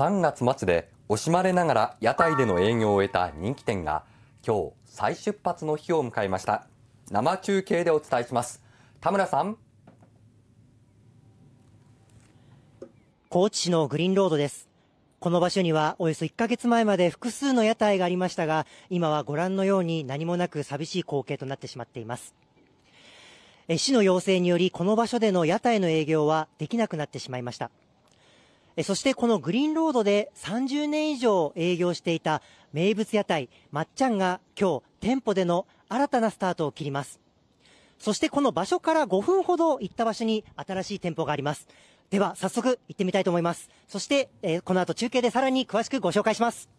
3月末で惜しまれながら屋台での営業を終えた人気店が今日再出発の日を迎えました生中継でお伝えします田村さん高知市のグリーンロードですこの場所にはおよそ1ヶ月前まで複数の屋台がありましたが今はご覧のように何もなく寂しい光景となってしまっています市の要請によりこの場所での屋台の営業はできなくなってしまいましたそしてこのグリーンロードで30年以上営業していた名物屋台、まっちゃんが今日店舗での新たなスタートを切ります。そしてこの場所から5分ほど行った場所に新しい店舗があります。では早速行ってみたいと思います。そして、えー、この後中継でさらに詳しくご紹介します。